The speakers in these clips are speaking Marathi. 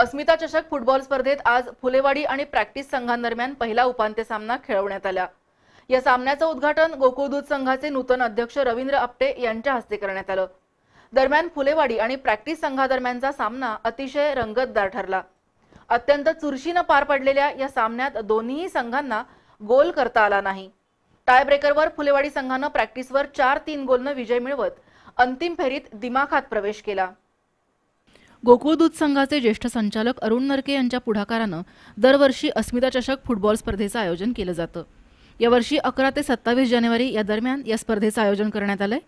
अस्मिता चषक फुटबॉल स्पर्धेत आज फुलेवाडी आणि प्रॅक्टिस संघांदरम्यान पहिला उपांत्य सामना खेळवण्यात आला या सामन्याचं उद्घाटन गोकुळदूत संघाचे नूतन अध्यक्ष रवींद्र आपटे यांच्या हस्ते करण्यात आलं दरम्यान फुलेवाडी आणि प्रॅक्टिस संघादरम्यानचा सामना अतिशय रंगतदार ठरला अत्यंत चुरशीनं पार पडलेल्या या सामन्यात दोन्ही संघांना गोल करता आला नाही टायब्रेकरवर फुलेवाडी संघानं प्रॅक्टिसवर चार तीन गोलनं विजय मिळवत अंतिम फेरीत दिमाखात प्रवेश केला गोकुळ दूध संघाचे ज्येष्ठ संचालक अरुण नरके यांच्या पुढाकारानं दरवर्षी अस्मिता चषक फुटबॉल स्पर्धेचं आयोजन केलं जातं यावर्षी अकरा ते सत्तावीस जानेवारी या दरम्यान या स्पर्धेचं आयोजन करण्यात आलंय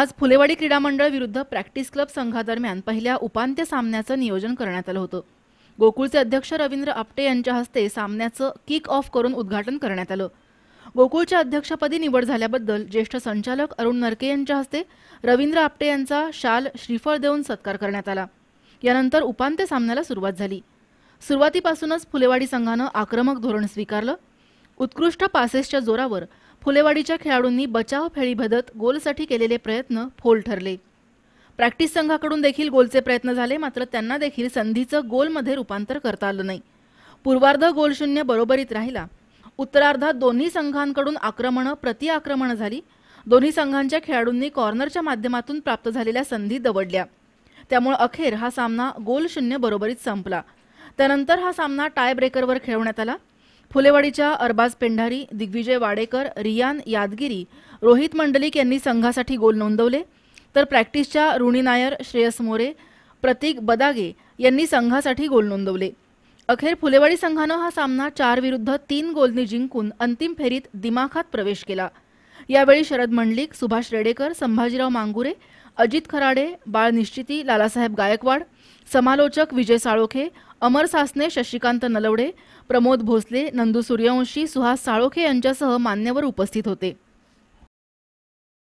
आज फुलेवाडी क्रीडा मंडळ विरुद्ध प्रॅक्टिस क्लब संघादरम्यान पहिल्या उपांत्य सामन्याचं नियोजन करण्यात आलं होतं गोकुळचे अध्यक्ष रवींद्र आपटे यांच्या हस्ते सामन्याचं किक ऑफ करून उद्घाटन करण्यात आलं गोकुळच्या अध्यक्षपदी निवड झाल्याबद्दल ज्येष्ठ संचालक अरुण नरके यांच्या हस्ते रवींद्र आपटे यांचा शाल श्रीफळ देऊन सत्कार करण्यात आला यानंतर उपांत्य सामन्याला सुरुवात झाली सुरुवातीपासूनच फुलेवाडी संघानं आक्रमक धोरण स्वीकारलं उत्कृष्ट पासेसच्या जोरावर फुलेवाडीच्या खेळाडूंनी बचाव भदत गोलसाठी केलेले प्रयत्न फोल ठरले प्रॅक्टिस संघाकडून देखील गोलचे प्रयत्न झाले मात्र त्यांना देखील संधीचं गोलमध्ये रूपांतर करता आलं नाही पूर्वार्ध गोलशून्य बरोबरीत राहिला उत्तरार्धात दोन्ही संघांकडून आक्रमणं प्रतिआक्रमणं झाली दोन्ही संघांच्या खेळाडूंनी कॉर्नरच्या माध्यमातून प्राप्त झालेल्या संधी दवडल्या त्यामुळे अखेर हा सामना गोल शून्य बरोबरीत संपला त्यानंतर हा सामना टाय ब्रेकरवर खेळवण्यात आला फुलेवाडीच्या अरबाज पेंढारी दिग्विजय वाडेकर रियान यादगिरी रोहित मंडलिक यांनी संघासाठी गोल नोंदवले तर प्रॅक्टिसच्या रुणी नायर श्रेयस मोरे प्रतीक बदागे यांनी संघासाठी गोल नोंदवले अखेर फुलेवाडी संघानं हा सामना चार विरुद्ध तीन गोलनी जिंकून अंतिम फेरीत दिमाखात प्रवेश केला यावेळी शरद मंडलिक सुभाष रेडेकर संभाजीराव मांगुरे अजित खराडे बाळ निश्चिती लालासाहेब गायकवाड समालोचक विजय साळोखे अमर सासने शशिकांत नलवडे प्रमोद भोसले नंदू सूर्यवंशी सुहास साळोखे यांच्यासह मान्यवर उपस्थित होते